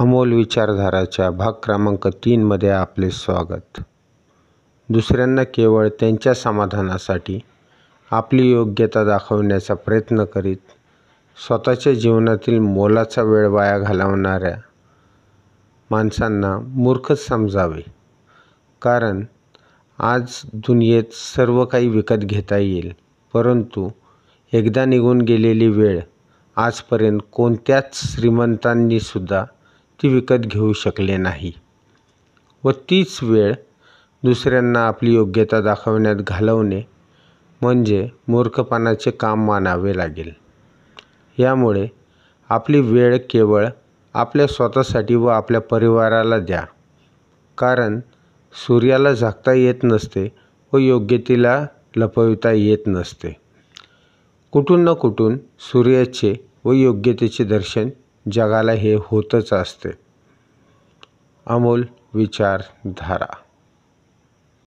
अमोल विचारधाराच्या भाग क्रमांक तीनमध्ये आपले स्वागत दुसऱ्यांना केवळ त्यांच्या समाधानासाठी आपली योग्यता दाखवण्याचा प्रयत्न करीत स्वतःच्या जीवनातील मोलाचा वेळ वाया घालवणाऱ्या माणसांना मूर्खच समजावे कारण आज दुनियेत सर्व काही विकत घेता येईल परंतु एकदा निघून गेलेली वेळ आजपर्यंत कोणत्याच श्रीमंतांनीसुद्धा ती विकत घेऊ शकले नाही व तीच वेळ दुसऱ्यांना आपली योग्यता दाखवण्यात घालवणे म्हणजे मूर्खपणाचे काम मानावे लागेल यामुळे आपली वेळ केवळ आपल्या स्वतःसाठी व आपल्या परिवाराला द्या कारण सूर्याला झाकता येत नसते व योग्यतेला लपविता येत नसते कुठून न कुठून सूर्याचे व योग्यतेचे दर्शन जगाला हे होतच असते अमूल विचारधारा